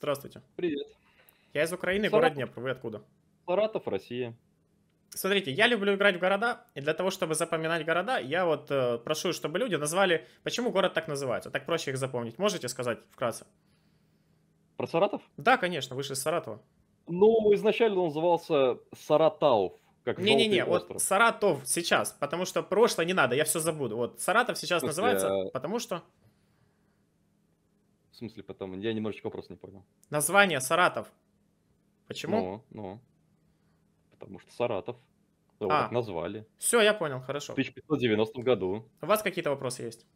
Здравствуйте. Привет. Я из Украины, Саратов. город Днепр. Вы откуда? Саратов, Россия. Смотрите, я люблю играть в города, и для того, чтобы запоминать города, я вот э, прошу, чтобы люди назвали, почему город так называется. Так проще их запомнить. Можете сказать вкратце? Про Саратов? Да, конечно, вы из Саратова. Ну, изначально он назывался Саратов. Не-не-не, вот Саратов сейчас, потому что прошлое не надо, я все забуду. Вот Саратов сейчас Слушайте, называется, а потому что смысле потом? Я немножечко вопрос не понял. Название Саратов. Почему? Ну, ну. Потому что Саратов. Его а. так назвали. Все, я понял, хорошо. В 1590 году. У вас какие-то вопросы есть?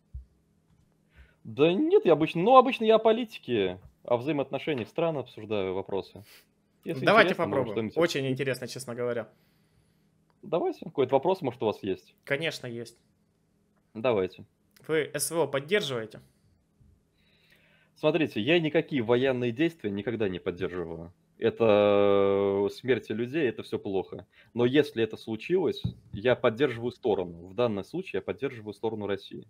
Да нет, я обычно... Ну, обычно я о политике, о взаимоотношениях стран обсуждаю вопросы. Если Давайте попробуем. Очень интересно, честно говоря. Давайте. Какой-то вопрос, может, у вас есть? Конечно, есть. Давайте. Вы СВО поддерживаете? Смотрите, я никакие военные действия никогда не поддерживаю. Это смерти людей, это все плохо. Но если это случилось, я поддерживаю сторону. В данном случае я поддерживаю сторону России.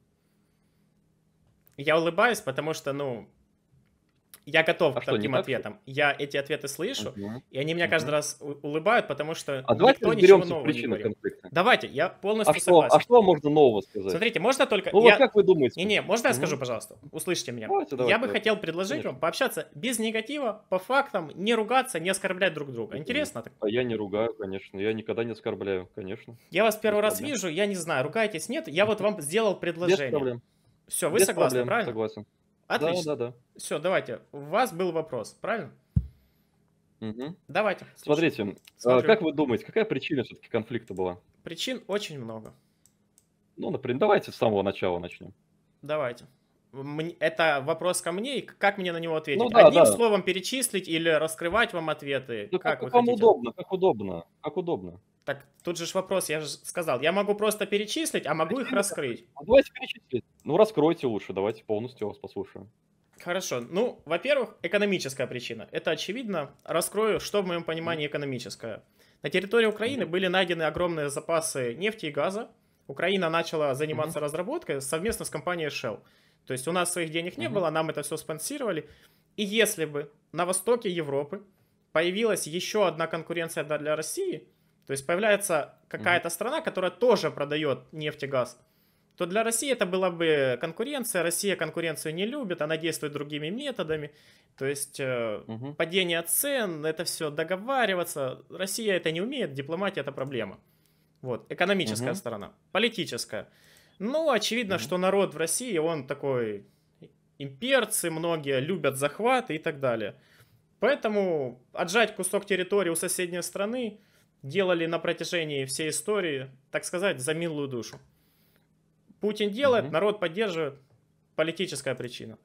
Я улыбаюсь, потому что, ну, я готов а к таким ответам. Я эти ответы слышу, угу. и они меня каждый раз улыбают, потому что а давайте разберемся ничего в причинах конфликта. Давайте, я а полностью а что, согласен. А что можно нового сказать? Смотрите, можно только... Ну я... вот как вы думаете? Не-не, можно я скажу, пожалуйста? Услышьте меня. Давайте, давайте, я бы давайте. хотел предложить Конечно. вам пообщаться без негатива, по фактам, не ругаться, не оскорблять друг друга. Интересно так? А я не ругаю, конечно. Я никогда не оскорбляю, конечно. Я вас первый раз вижу, я не знаю, ругаетесь, нет. Я вот вам сделал предложение. Без проблем. Все, вы Без согласны, проблем, правильно? Согласен. Отлично. Да, да, да. Все, давайте. У вас был вопрос, правильно? Угу. Давайте. Смотрите, э, Смотрю. как вы думаете, какая причина все-таки конфликта была? Причин очень много. Ну, например, давайте с самого начала начнем. Давайте. Это вопрос ко мне, и как мне на него ответить? Ну, да, Одним да. словом перечислить или раскрывать вам ответы? Да как, как вы вам удобно, как удобно, как удобно. Так, тут же вопрос, я же сказал, я могу просто перечислить, а могу их раскрыть. Ну, давайте перечислить. Ну, раскройте лучше, давайте полностью вас послушаем. Хорошо. Ну, во-первых, экономическая причина. Это очевидно. Раскрою, что в моем понимании экономическое. На территории Украины mm-hmm. были найдены огромные запасы нефти и газа. Украина начала заниматься mm-hmm. разработкой совместно с компанией Shell. То есть у нас своих денег не mm-hmm. было, нам это все спонсировали. И если бы на востоке Европы появилась еще одна конкуренция для России, то есть появляется какая-то страна, которая тоже продает нефть и газ, то для России это была бы конкуренция. Россия конкуренцию не любит, она действует другими методами. То есть угу. падение цен, это все договариваться. Россия это не умеет, дипломатия это проблема. Вот, экономическая угу. сторона. Политическая. Ну, очевидно, угу. что народ в России, он такой... Имперцы многие любят захваты и так далее. Поэтому отжать кусок территории у соседней страны делали на протяжении всей истории, так сказать, за милую душу. Путин делает, угу. народ поддерживает. Политическая причина.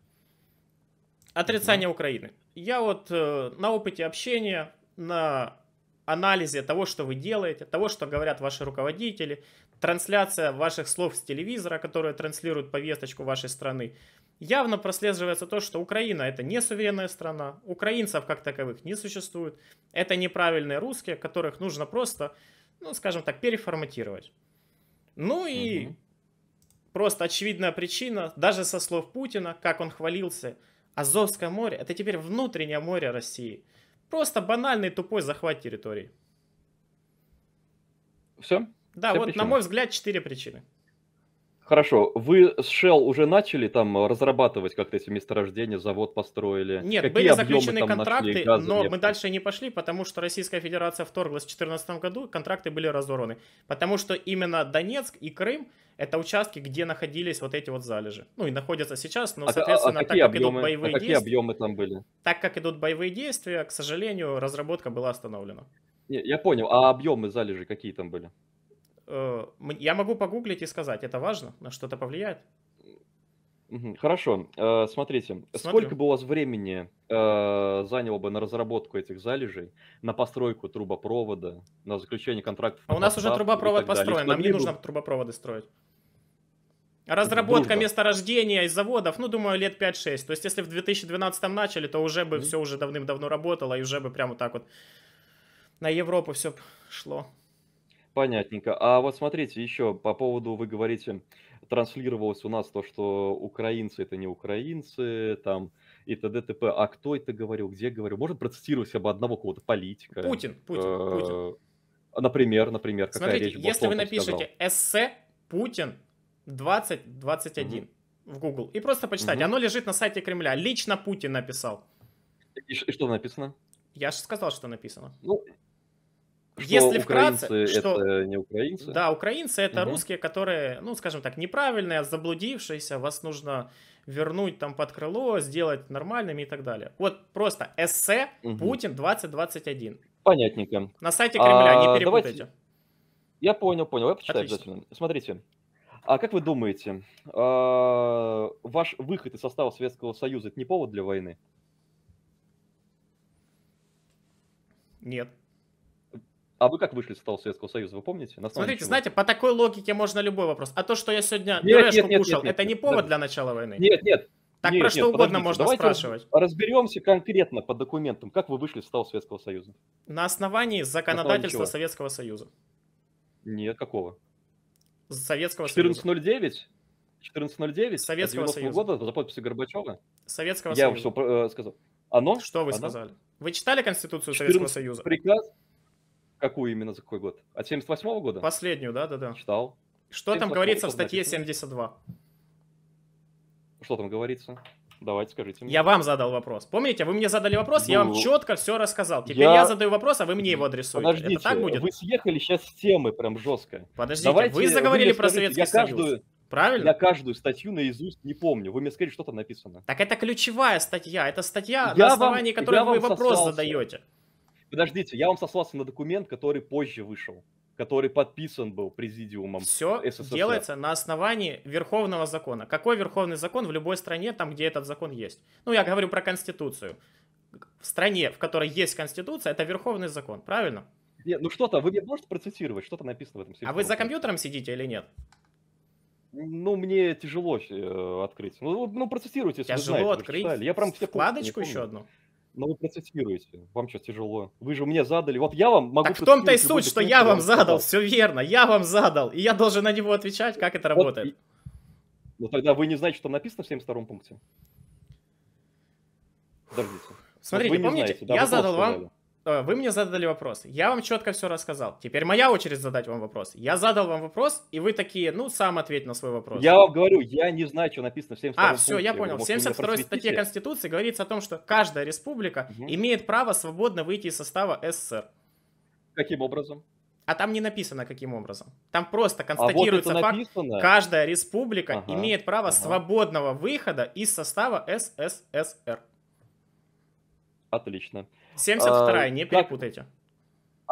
Отрицание угу. Украины. Я вот э, на опыте общения, на анализе того, что вы делаете, того, что говорят ваши руководители, трансляция ваших слов с телевизора, которые транслируют повесточку вашей страны, явно прослеживается то, что Украина это не суверенная страна, украинцев как таковых не существует, это неправильные русские, которых нужно просто, ну, скажем так, переформатировать. Ну и угу. Просто очевидная причина, даже со слов Путина, как он хвалился, Азовское море – это теперь внутреннее море России. Просто банальный тупой захват территории. Все? Да, Все вот причины. на мой взгляд четыре причины. Хорошо, вы с Shell уже начали там э, разрабатывать как-то эти месторождения, завод построили? Нет, Какие были заключены контракты, нашли, но нефти? мы дальше не пошли, потому что Российская Федерация вторглась в 2014 году, контракты были разорваны. Потому что именно Донецк и Крым это участки, где находились вот эти вот залежи. Ну и находятся сейчас, но, а а соответственно, а, а так как объемы, идут боевые а какие действия... объемы там были? Так как идут боевые действия, к сожалению, разработка была остановлена. Не, я понял, а объемы залежи какие там были? Э, я могу погуглить и сказать, это важно, на что-то повлияет. Хорошо, э, смотрите, Смотрю. сколько бы у вас времени э, заняло бы на разработку этих залежей, на постройку трубопровода, на заключение контрактов? А у нас уже трубопровод построен, нам не нужно трубопроводы строить. Разработка месторождения и заводов, ну, думаю, лет 5-6. То есть, если в 2012 начали, то уже бы mm-hmm. все уже давным-давно работало, и уже бы прямо так вот на Европу все шло. Понятненько. А вот смотрите, еще по поводу, вы говорите, транслировалось у нас то, что украинцы это не украинцы, там и т.д. т.п. А кто это говорил, где говорил? Может процитировать об одного кого-то политика? Путин, Путин, э, Например, например, какая Смотрите, речь если вы напишете сказал? эссе Путин 2021 в Google и просто почитать, оно лежит на сайте Кремля. Лично Путин написал. И, и что написано? Я же сказал, что написано. Ну, что Если вкратце, что... это не украинцы? Да, украинцы это угу. русские, которые, ну, скажем так, неправильные, заблудившиеся, вас нужно вернуть там под крыло, сделать нормальными и так далее. Вот просто эссе угу. Путин 2021. Понятненько. На сайте а, Кремля, а, не перепутайте. Давайте... Я понял, понял, я почитаю Отлично. обязательно. Смотрите, а как вы думаете, э, ваш выход из состава Советского Союза – это не повод для войны? Нет. А вы как вышли из того Советского Союза, вы помните? На Смотрите, чего? знаете, по такой логике можно любой вопрос. А то, что я сегодня нет, нет, нет, кушал, нет, нет, это нет, не повод да. для начала войны? Нет, нет. Так нет, про что нет, угодно можно давайте спрашивать. Разберемся конкретно по документам, как вы вышли из состав Советского Союза. На основании законодательства На Советского Союза. Нет, какого? Советского 1409? 1409? Советского Союза. года за подписью Горбачева? Советского я Союза. Я что э, сказал? Оно? Что вы Оно? сказали? Вы читали Конституцию 14... Советского Союза? Приказ Какую именно, за какой год? От 78 -го года? Последнюю, да-да-да. Читал. Что там говорится в статье написано? 72? Что там говорится? Давайте, скажите мне. Я вам задал вопрос. Помните, вы мне задали вопрос, ну, я вам ну, четко все рассказал. Теперь я... я задаю вопрос, а вы мне его адресуете. Подождите, Это так будет? вы съехали сейчас с темы прям жестко. Подождите, Давайте, вы заговорили вы про скажите, Советский я Союз. Каждую... Правильно? Я каждую статью наизусть не помню. Вы мне скажите, что там написано. Так это ключевая статья. Это статья, я на основании вам, которой вы вопрос сосался. задаете. Подождите, я вам сослался на документ, который позже вышел который подписан был президиумом Все СССР. делается на основании верховного закона. Какой верховный закон в любой стране, там, где этот закон есть? Ну, я говорю про Конституцию. В стране, в которой есть Конституция, это верховный закон, правильно? Нет, ну что-то, вы мне можете процитировать, что-то написано в этом сети? А вы за компьютером сидите или нет? Ну, мне тяжело э, открыть. Ну, ну процитируйте, если Тяжело вы знаете, открыть. я прям все Вкладочку еще одну. Ну, вы процитируете. Вам что, тяжело? Вы же мне задали. Вот я вам могу... Так в том-то и суть, что я вам задал. Все верно. Я вам задал. И я должен на него отвечать, как это работает. Ну, тогда вы не знаете, что написано в 72-м пункте. Подождите. Смотрите, вот помните, знаете, да, я задал вам... Задали. Э, вы мне задали вопрос, я вам четко все рассказал. Теперь моя очередь задать вам вопрос. Я задал вам вопрос, и вы такие, ну, сам ответь на свой вопрос. Я вам говорю, я не знаю, что написано в 72 А, все, пункте. я понял. В 72 статье Конституции говорится о том, что каждая республика угу. имеет право свободно выйти из состава СССР. Каким образом? А там не написано, каким образом. Там просто констатируется а вот факт, написано. каждая республика ага, имеет право ага. свободного выхода из состава СССР. Отлично. 72 а, не перепутайте. Как...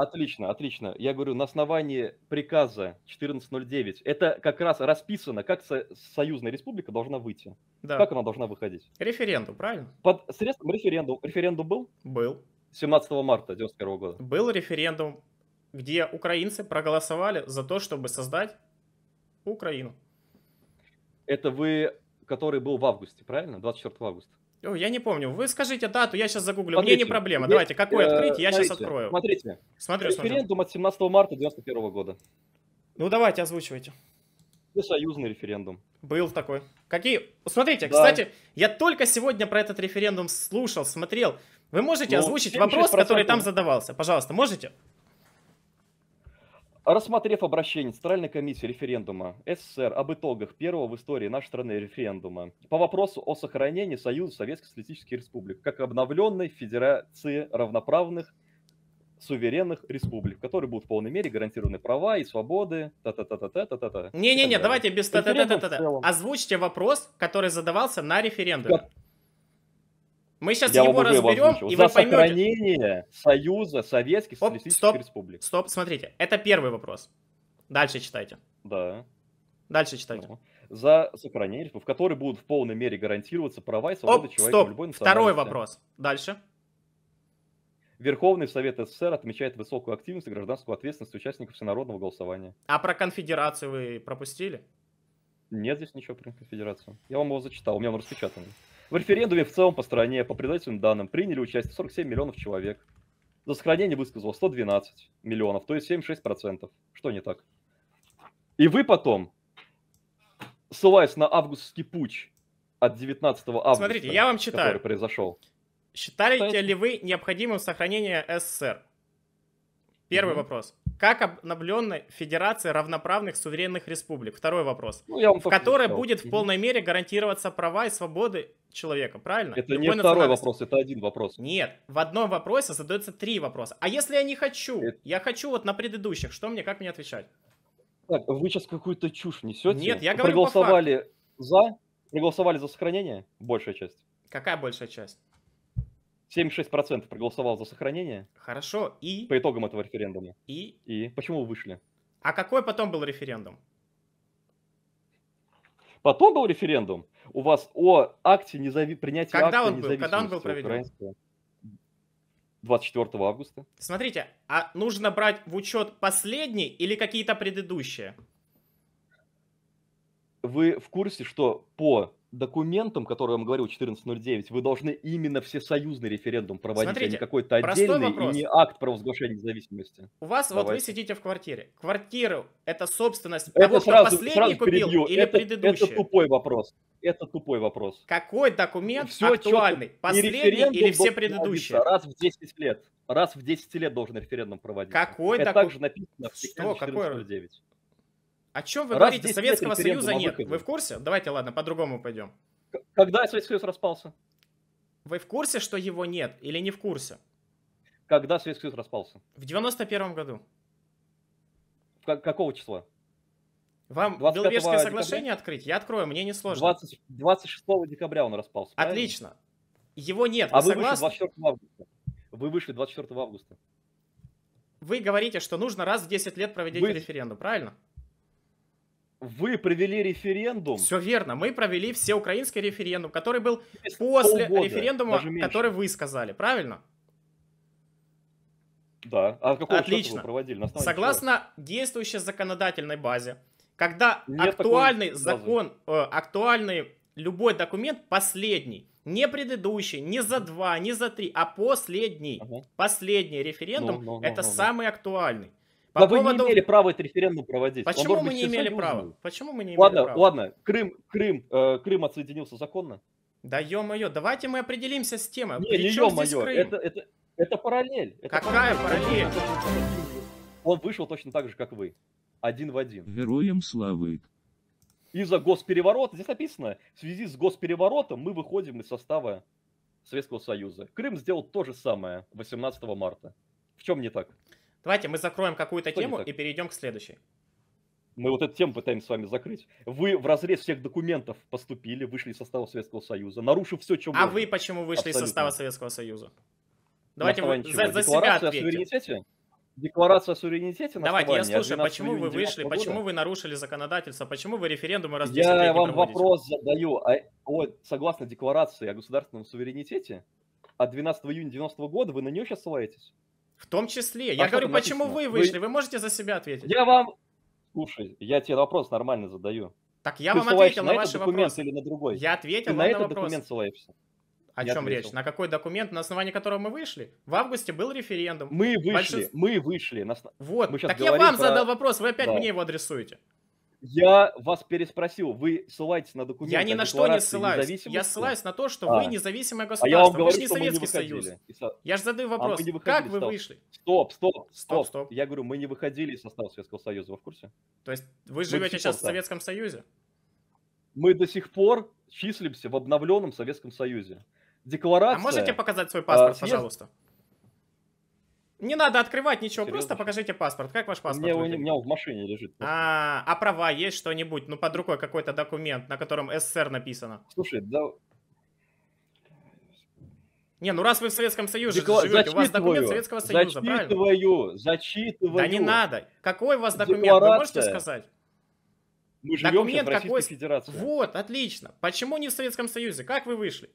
Отлично, отлично. Я говорю, на основании приказа 1409, это как раз расписано, как со- союзная республика должна выйти. Да. Как она должна выходить? Референдум, правильно? Под средством референдум. Референдум был? Был. 17 марта 91 года. Был референдум, где украинцы проголосовали за то, чтобы создать Украину. Это вы, который был в августе, правильно? 24 августа я не помню. Вы скажите дату, я сейчас загуглю. Смотрите, Мне не проблема. Есть, Давайте, какое э, открыть? я сейчас открою. Смотрите. Смотрю, Референдум смотрю. от 17 марта 91 года. Ну давайте, озвучивайте. Союзный референдум. Был такой. Какие? Смотрите, да. кстати, я только сегодня про этот референдум слушал, смотрел. Вы можете ну, озвучить вопрос, который там задавался? Пожалуйста, можете? Рассмотрев обращение Центральной комиссии референдума СССР об итогах первого в истории нашей страны референдума по вопросу о сохранении Союза Советских Социалистических Республик как обновленной федерации равноправных суверенных республик, которые будут в полной мере гарантированы права и свободы. Та-та-та-та-та-та-та. Не-не-не, давайте без та та-та-та-та-та. Озвучьте вопрос, который задавался на референдуме. Мы сейчас Я его разберем, и За вы поймете. сохранение Союза Советских Оп, стоп, Республик. Стоп, смотрите, это первый вопрос. Дальше читайте. Да. Дальше читайте. Ну. За сохранение, в которой будут в полной мере гарантироваться права и свободы Оп, человека стоп. в любой Второй вопрос. Дальше. Верховный Совет СССР отмечает высокую активность и гражданскую ответственность участников всенародного голосования. А про конфедерацию вы пропустили? Нет здесь ничего про конфедерацию. Я вам его зачитал, у меня он распечатан. В референдуме в целом по стране, по предварительным данным, приняли участие 47 миллионов человек. За сохранение высказало 112 миллионов, то есть 76%. Что не так? И вы потом, ссылаясь на августский путь от 19 августа, Смотрите, я вам читаю. который произошел. Считаете ли вы необходимым сохранение СССР? Первый угу. вопрос как обновлена Федерация равноправных суверенных республик? Второй вопрос. Ну, я вам в которой будет в полной мере гарантироваться права и свободы человека, правильно? Это Любой не второй вопрос, это один вопрос. Нет, в одном вопросе задается три вопроса. А если я не хочу? Это... Я хочу вот на предыдущих, что мне, как мне отвечать? Так, вы сейчас какую-то чушь несете. Нет, я говорю Проголосовали за, проголосовали за сохранение, большая часть. Какая большая часть? 76% проголосовал за сохранение. Хорошо, и... По итогам этого референдума. И? И. Почему вы вышли? А какой потом был референдум? Потом был референдум у вас о акте незави... принятия Когда акта он был? Когда он был проведен? Украинского. 24 августа. Смотрите, а нужно брать в учет последний или какие-то предыдущие? Вы в курсе, что по документом, который я вам говорил, 1409, вы должны именно всесоюзный референдум проводить, Смотрите, а не какой-то отдельный и не акт провозглашения независимости. У вас Давайте. вот вы сидите в квартире. Квартиру – это собственность это того, сразу, кто последний сразу купил или это, предыдущий? Это тупой вопрос. Это тупой вопрос. Какой документ все актуальный? Четко. Последний или все предыдущие? Раз в 10 лет. Раз в 10 лет должен референдум проводить. Какой Это документ? также написано в 1409. О чем вы Раз говорите? Советского Союза нет. Вы в курсе? Давайте, ладно, по-другому пойдем. Когда Советский Союз распался? Вы в курсе, что его нет или не в курсе? Когда Советский Союз распался? В 91 году. Как какого числа? Вам Беловежское соглашение декабря? открыть? Я открою, мне не сложно. 20, 26 декабря он распался. Отлично. Правильно? Его нет, а вы, вы согласны? Вышли 24 августа. Вы вышли 24 августа. Вы говорите, что нужно раз в 10 лет проведение вы... референдум, правильно? Вы провели референдум. Все верно. Мы провели всеукраинский референдум, который был Через после полгода, референдума, который вы сказали, правильно? Да. А какого Отлично. Вы проводили? На Согласно чего? действующей законодательной базе, когда Нет актуальный закон, базы. Э, актуальный любой документ последний, не предыдущий, не за два, не за три, а последний, ага. последний референдум, ну, ну, ну, это ну, ну. самый ну. актуальный. По Но поводу... вы не имели права этот референдум проводить. Почему мы не имели права? Почему мы не имели ладно, права? Ладно, Крым, Крым, э, Крым отсоединился законно. Да ё-моё, давайте мы определимся с темой. Не, При не ё-моё, это, это, это параллель. Это Какая параллель? параллель? Он вышел точно так же, как вы. Один в один. Героем славы. из за госпереворота здесь написано, в связи с госпереворотом мы выходим из состава Советского Союза. Крым сделал то же самое 18 марта. В чем не так? Давайте мы закроем какую-то тему и перейдем к следующей. Мы вот эту тему пытаемся с вами закрыть. Вы в разрез всех документов поступили, вышли из состава Советского Союза, нарушив все, что А можно. вы почему вышли Абсолютно. из состава Советского Союза? Давайте вы за, за себя ответьте. Декларация о суверенитете на Давайте, я слушаю, почему вы вышли, года? почему вы нарушили законодательство, почему вы референдумы раз Я вам проводите? вопрос задаю. А, о, согласно декларации о государственном суверенитете от 12 июня 90 года вы на нее сейчас ссылаетесь? В том числе. Я говорю, почему вы вышли? Вы... вы можете за себя ответить. Я вам... Слушай, я тебе вопрос нормально задаю. Так я Ты вам ответил на, на ваши вопросы. или на другой? Я ответил Ты вам на, на этот вопрос. документ ссылаешься. О я чем ответил. речь? На какой документ, на основании которого мы вышли? В августе был референдум. Мы вышли, Большин... мы вышли. На... Вот, мы так я вам про... задал вопрос, вы опять да. мне его адресуете. Я вас переспросил, вы ссылаетесь на документы? Я ни на что не ссылаюсь. Я ссылаюсь на то, что а. вы независимое государство, а я вам говорю, вы же не Советский Союз. Я же задаю а вопрос, а не выходили, как вы стоп. вышли? Стоп, стоп, стоп, стоп. Я говорю, мы не выходили из состава Советского Союза, вы в курсе? То есть вы живете сейчас в Советском Союзе? Мы до сих пор числимся в обновленном Советском Союзе. А Декларация... А можете показать свой а, паспорт, а, съезд... пожалуйста? Не надо открывать ничего, Серьезно? просто покажите паспорт. Как ваш паспорт? У меня, у меня в машине лежит. А, а права есть что-нибудь? Ну, под рукой какой-то документ, на котором СССР написано. Слушай, да... Не, ну раз вы в Советском Союзе Декла... живете, зачитываю, у вас документ Советского Союза, зачитываю, правильно? Зачитываю, зачитываю. Да не надо. Какой у вас документ, Декларация. вы можете сказать? Мы живем документ в какой... Федерации. Вот, отлично. Почему не в Советском Союзе? Как вы вышли?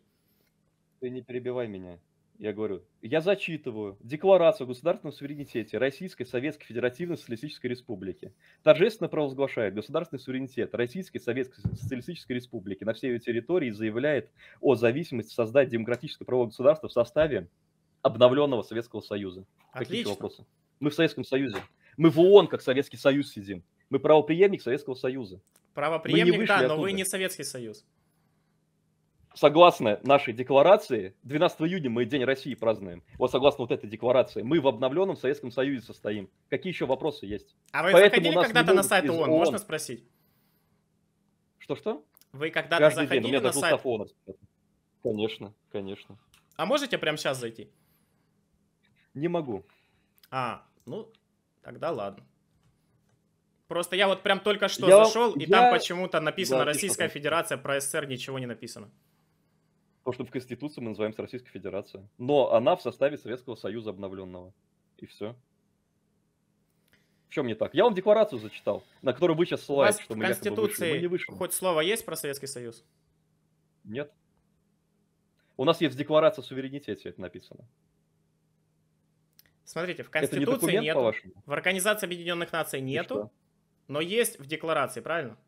Ты не перебивай меня я говорю, я зачитываю Декларацию о государственном суверенитете Российской Советской Федеративной Социалистической Республики. Торжественно провозглашает государственный суверенитет Российской Советской Социалистической Республики на всей ее территории и заявляет о зависимости создать демократическое правовое государство в составе обновленного Советского Союза. Отлично. Какие вопросы? Мы в Советском Союзе. Мы в ООН, как Советский Союз, сидим. Мы правоприемник Советского Союза. Правоприемник, да, но вы не Советский Союз согласно нашей декларации, 12 июня мы День России празднуем. Вот согласно вот этой декларации, мы в обновленном Советском Союзе состоим. Какие еще вопросы есть? А вы Поэтому заходили когда-то на сайт ООН? ООН? Можно спросить? Что-что? Вы когда-то Каждый заходили день. У меня на сайт? ООН. Конечно, конечно. А можете прямо сейчас зайти? Не могу. А, ну, тогда ладно. Просто я вот прям только что я, зашел, и я... там почему-то написано да, Российская Федерация, про СССР ничего не написано. Потому что в Конституции мы называемся Российской Федерацией. Но она в составе Советского Союза обновленного. И все. В чем не так? Я вам декларацию зачитал, на которую вы сейчас ссылаетесь, что мы в вышли. мы не вышли. хоть слово есть про Советский Союз? Нет. У нас есть декларация о суверенитете, это написано. Смотрите, в Конституции это не документ, по-вашему? в Организации Объединенных Наций нету, но есть в декларации, правильно?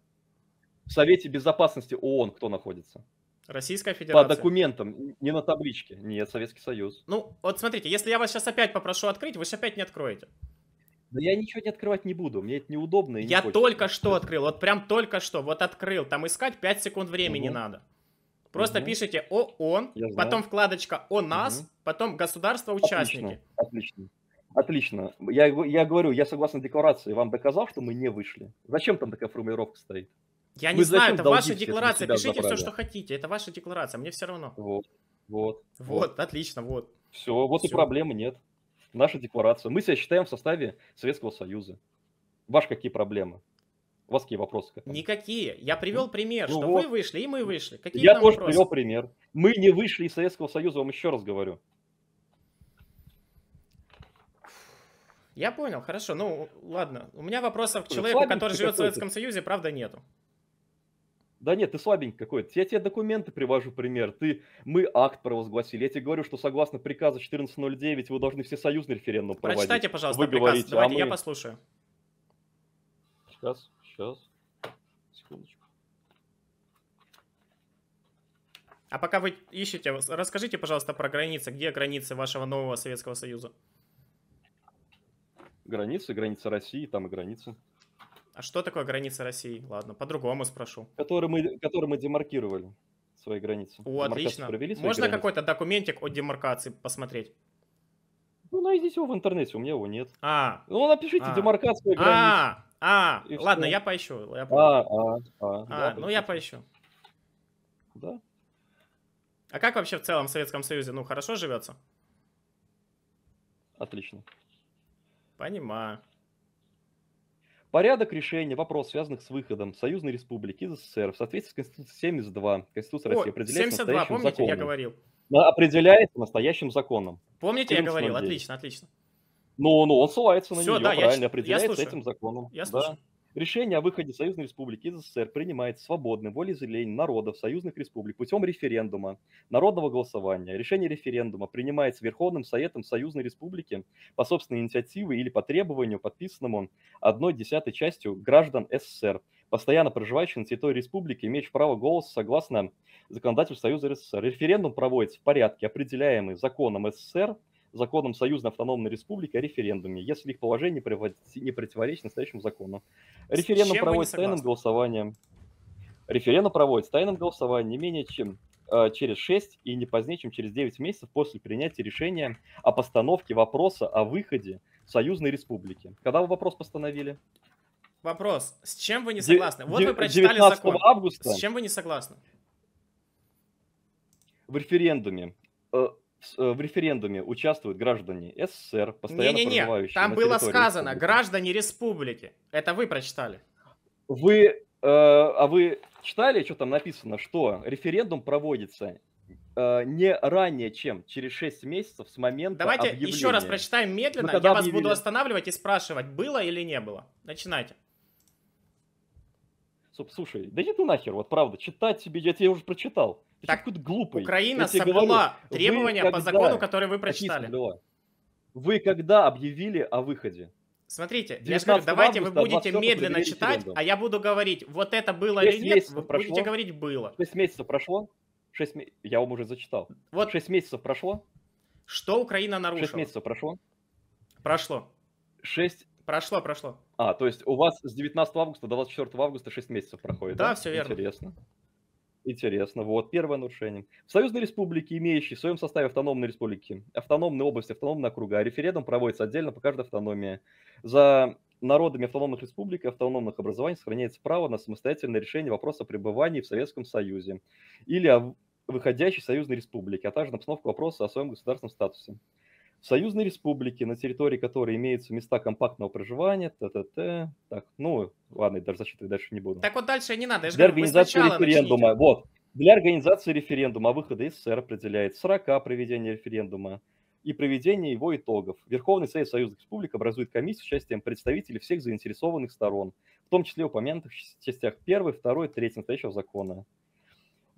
В Совете Безопасности ООН кто находится? Российская Федерация. По документам, не на табличке. Нет, Советский Союз. Ну, вот смотрите, если я вас сейчас опять попрошу открыть, вы же опять не откроете. Да я ничего не открывать не буду, мне это неудобно. И я не хочется. только что открыл, вот прям только что, вот открыл. Там искать 5 секунд времени угу. надо. Просто угу. пишите ООН, я потом знаю. вкладочка «О нас», угу. потом «Государство-участники». Отлично, отлично. Отлично. Я, я говорю, я согласно декларации вам доказал, что мы не вышли. Зачем там такая формулировка стоит? Я Вы не знаю, это ваша декларация. Пишите все, что хотите. Это ваша декларация, мне все равно. Вот. Вот. Вот, отлично, вот. Все, вот все. и проблемы нет. Наша декларация. Мы себя считаем в составе Советского Союза. Ваш какие проблемы? У вас какие вопросы? Никакие. Я привел ну пример, ну что вот. вы вышли, и мы вышли. Какие Я тоже вопросы? привел пример. Мы не вышли из Советского Союза, вам еще раз говорю. Я понял, хорошо. Ну, ладно. У меня вопросов к человеку, который живет в Советском Союзе, правда, нету. Да нет, ты слабенький какой-то. Я тебе документы привожу пример. Ты, мы акт провозгласили. Я тебе говорю, что согласно приказу 1409 вы должны все всесоюзный референдум проводить. Прочитайте, пожалуйста, вы приказ. Говорите, а Давайте а мы... я послушаю. Сейчас, сейчас. Секундочку. А пока вы ищете, расскажите, пожалуйста, про границы. Где границы вашего нового Советского Союза? Границы, границы России, там и границы. А что такое граница России? Ладно, по-другому спрошу. Который мы, который мы демаркировали свои границы. О, отлично. Провели свои Можно границы. какой-то документик о демаркации посмотреть? Ну, найдите ну, его в интернете, у меня его нет. А. Ну, напишите а. демаркацию границы. А, а, ладно, я поищу. Я а, а, а, а да, ну я поищу. Да. А как вообще в целом в Советском Союзе? Ну, хорошо живется? Отлично. Понимаю. Порядок решения вопросов, связанных с выходом Союзной Республики из СССР в соответствии с Конституцией 72 Конституции О, России определяет 72, настоящим помните, законом. я говорил. Определяется настоящим законом. Помните, я говорил, отлично, отлично. Ну, ну, он ссылается на Все, нее, да, правильно, я, определяется я этим законом. Я слушаю. Да. Решение о выходе Союзной Республики из СССР принимается свободным волеизъявлением народов союзных республик путем референдума, народного голосования. Решение референдума принимается Верховным Советом Союзной Республики по собственной инициативе или по требованию, подписанному одной десятой частью граждан СССР, постоянно проживающих на территории республики, имеющих право голоса согласно законодательству Союза СССР. Референдум проводится в порядке, определяемый законом СССР – законом Союзной автономной республики о референдуме, если их положение не противоречит настоящему закону. Референдум проводится тайным голосованием. Референдум проводится тайным голосованием не менее чем а, через 6 и не позднее, чем через 9 месяцев после принятия решения о постановке вопроса о выходе Союзной Республики. Когда вы вопрос постановили? Вопрос. С чем вы не согласны? Вот вы прочитали закон. августа. С чем вы не согласны? В референдуме э, Э, в референдуме участвуют граждане СССР, постоянно не, не, не. проживающие там было сказано республики. граждане республики. Это вы прочитали. Вы, э, а вы читали, что там написано, что референдум проводится э, не ранее, чем через 6 месяцев с момента Давайте объявления. еще раз прочитаем медленно, ну, я объявили... вас буду останавливать и спрашивать, было или не было. Начинайте. Слушай, да иди ты нахер, вот правда, читать себе, я тебе уже прочитал. Так, глупый. Украина соблюла говорю, требования когда, по закону, который вы прочитали. Вы когда объявили о выходе? Смотрите, я же давайте вы будете медленно читать, а я буду говорить, вот это было или нет, вы прошло, будете говорить было. 6 месяцев прошло, 6 м... я вам уже зачитал. Вот 6 месяцев прошло. Что Украина нарушила? 6 месяцев прошло. Прошло. 6... Прошло, прошло. А, то есть у вас с 19 августа до 24 августа 6 месяцев проходит. Да, да? все верно. Интересно. Интересно. Вот, первое нарушение. В Союзной Республике, имеющей в своем составе автономные республики, автономные области, автономные округа, референдум проводится отдельно по каждой автономии. За народами автономных республик и автономных образований сохраняется право на самостоятельное решение вопроса пребывания в Советском Союзе или о выходящей союзной республике, а также на обстановку вопроса о своем государственном статусе. Союзные республики, на территории которой имеются места компактного проживания, та-та-та. Так, ну, ладно, даже зачитывать дальше не буду. Так вот дальше не надо. Я для организации референдума, начните. вот. Для организации референдума о из СССР определяет 40 проведения референдума и проведение его итогов. Верховный Совет Союзных Республик образует комиссию с участием представителей всех заинтересованных сторон, в том числе упомянутых в частях 1, 2, 3 настоящего закона.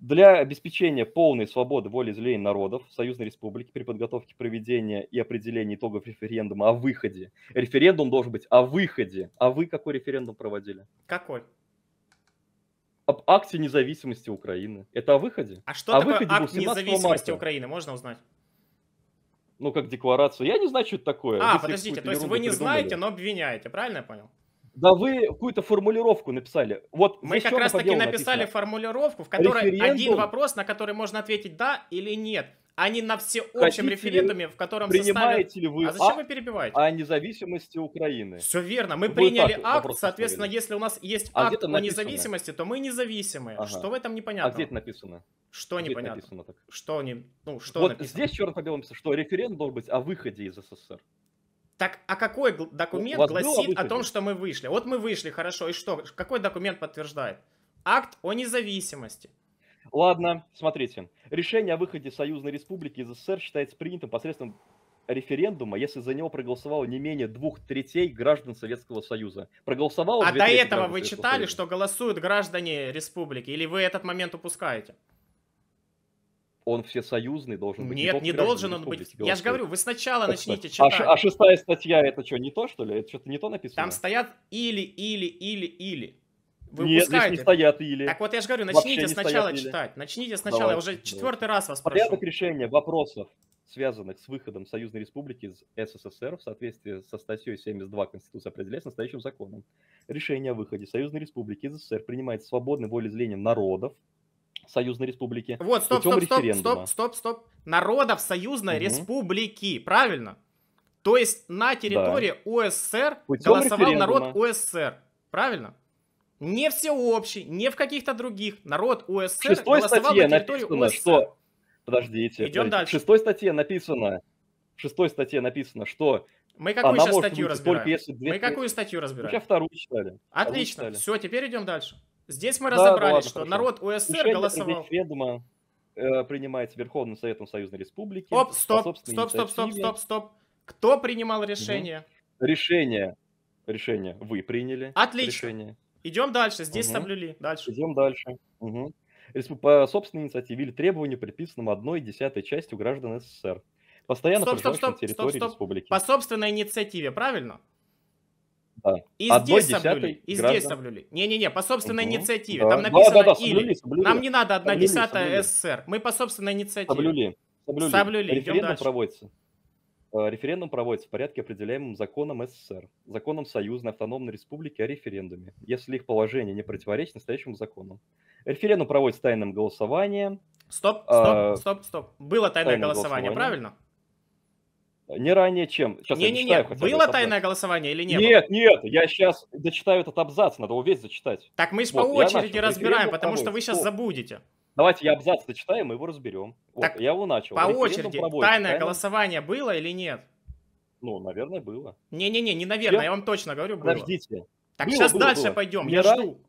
Для обеспечения полной свободы воли волеизъявления народов Союзной Республики при подготовке проведения и определении итогов референдума о выходе. Референдум должен быть о выходе. А вы какой референдум проводили? Какой? Об акте независимости Украины. Это о выходе? А что о такое выходе акт независимости марта. Украины? Можно узнать? Ну, как декларацию. Я не знаю, что это такое. А, вы подождите, то есть вы не придумали. знаете, но обвиняете, правильно я понял? Да вы какую-то формулировку написали. Вот мы как раз таки написали написано? формулировку, в которой Референдум... один вопрос, на который можно ответить да или нет, а не на всеобщем Хотите референдуме, в котором принимаете составе... ли вы а зачем вы перебиваете? о независимости Украины? Все верно, мы вы приняли акт, соответственно, поставили. если у нас есть а акт о независимости, то мы независимые. Ага. Что в этом непонятно? А где это написано? Что где непонятно? Написано так? Что не, ну что? Вот написано? здесь черно по белому, что референдум должен быть о выходе из СССР. Так, а какой документ гласит о том, что мы вышли? Вот мы вышли, хорошо, и что? Какой документ подтверждает? Акт о независимости. Ладно, смотрите. Решение о выходе Союзной Республики из СССР считается принятым посредством референдума, если за него проголосовало не менее двух третей граждан Советского Союза. Проголосовало... А до этого вы читали, Союза. что голосуют граждане республики? Или вы этот момент упускаете? он всесоюзный должен быть. Нет, не, не должен он быть. Белоруссии. Я же говорю, вы сначала начните а а читать. А, шестая статья это что, не то, что ли? Это что-то не то написано? Там стоят или, или, или, или. Вы Нет, здесь не стоят или. Так вот я же говорю, начните сначала читать. Или. Начните сначала, Давай, я уже четвертый давай. раз вас прошу. Порядок решения вопросов, связанных с выходом Союзной Республики из СССР в соответствии со статьей 72 Конституции определяется настоящим законом. Решение о выходе Союзной Республики из СССР принимается свободной волеизлением народов, Союзной Республики. Вот, стоп, стоп, стоп, стоп, стоп, стоп. Народов Союзной угу. Республики, правильно? То есть на территории да. УССР путем голосовал народ УССР, правильно? Не всеобщий, не в каких-то других. Народ УССР голосовал статье на территории написано, УССР. Что... Подождите. Идем подождите. дальше. В шестой статье написано, в шестой статье написано, что мы какую она сейчас статью разбираем? Только если две... Мы какую статью разбираем? Сейчас вторую читали. Отлично. Вторую читали. Все, теперь идем дальше. Здесь мы да, разобрались, ладно, что хорошо. народ УССР голосовал. Ведомо э, принимается Верховным Советом Союзной Республики. Оп, стоп, стоп, стоп, стоп, стоп, стоп. Кто принимал решение? Угу. Решение. Решение вы приняли. Отлично. Решение. Идем дальше, здесь угу. соблюли. Дальше. Идем дальше. Угу. По собственной инициативе или требованию, предписанному одной десятой части у граждан СССр. Постоянно стоп, стоп, стоп, на территории стоп, стоп. республики. По собственной инициативе, правильно? И здесь соблюли. И здесь соблюли. Не-не-не, по собственной инициативе. Там написано или. Нам не надо одна десятая соблюли. СССР. Мы по собственной инициативе. Соблюли. Соблюли. соблюли. Референдум проводится. Э, референдум проводится в порядке, определяемым законом СССР, законом Союзной Автономной Республики о референдуме, если их положение не противоречит настоящему закону. Референдум проводится тайным голосованием. Стоп, э, стоп, стоп, стоп. Было тайное, голосование, правильно? Не ранее чем... Сейчас не, я не, не, не. было тайное голосование или нет, Нет, нет, я сейчас дочитаю этот абзац, надо весь зачитать. Так мы же вот, по очереди разбираем, потому что вы сейчас забудете. Давайте я абзац дочитаем, мы его разберем. Так, вот, я его начал. По очереди, проводит, тайное правильно? голосование было или нет? Ну, наверное, было. Не-не-не, не наверное, я, я вам точно говорю, было. Подождите. Так, было, сейчас было, дальше было. пойдем, не я ран... жду.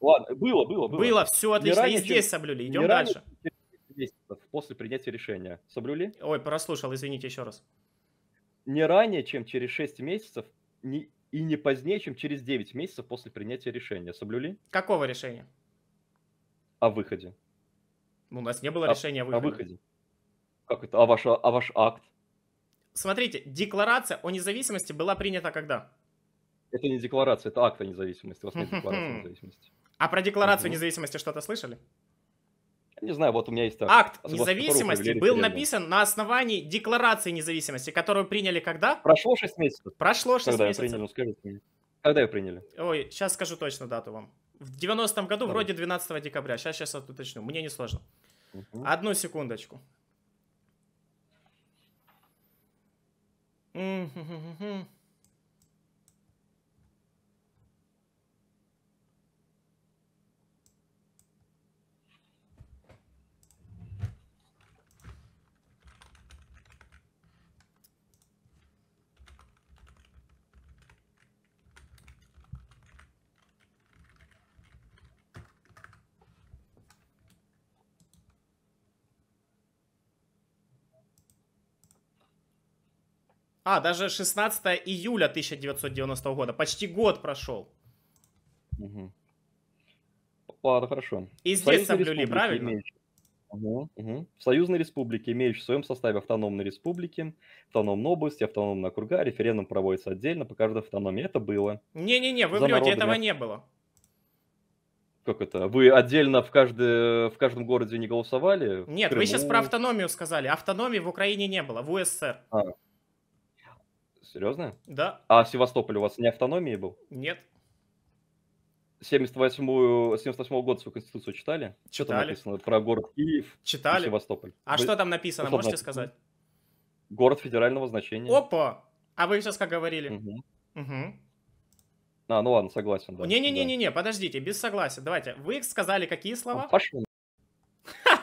Ладно, было, было, было. Было, все отлично, не и здесь чем... соблюли, идем дальше. после принятия решения. Соблюли? Ой, прослушал, извините еще раз не ранее, чем через 6 месяцев не, и не позднее, чем через 9 месяцев после принятия решения. Соблюли? Какого решения? О выходе. Ну, у нас не было о, решения о выходе. О выходе. Как это? А ваш, а ваш акт? Смотрите, декларация о независимости была принята когда? Это не декларация, это акт о независимости. У вас нет декларации о независимости. А про декларацию независимости что-то слышали? Не знаю, вот у меня есть так. Акт независимости был написан на основании декларации независимости, которую приняли когда? Прошло 6 месяцев. Прошло 6 когда месяцев. Я принял, ну, скажите мне. Когда ее приняли? Ой, сейчас скажу точно дату вам. В 90-м году, да. вроде 12 декабря. Сейчас, сейчас уточню. Мне не сложно. Угу. Одну секундочку. mm А, даже 16 июля 1990 года. Почти год прошел. Угу. Ладно, хорошо. И здесь соблюли, правильно? Имеющие... Угу, угу. В союзной республике, имеющей в своем составе автономные республики, автономную области, автономная округа, референдум проводится отдельно по каждой автономии. Это было. Не-не-не, вы За врете, народами... этого не было. Как это? Вы отдельно в, каждый, в каждом городе не голосовали? Нет, вы сейчас про автономию сказали. Автономии в Украине не было, в УССР. А, Серьезно? Да. А Севастополь у вас не автономии был? Нет. 78-ю, 78 года свою конституцию читали? Читали. Что там написано про город Киев читали. и Севастополь? А вы... что там написано, что можете там... сказать? Город федерального значения. Опа! А вы сейчас как говорили? Угу. угу. А, ну ладно, согласен, Не, Не-не-не-не, подождите, без согласия. Давайте, вы сказали какие слова? Пошли.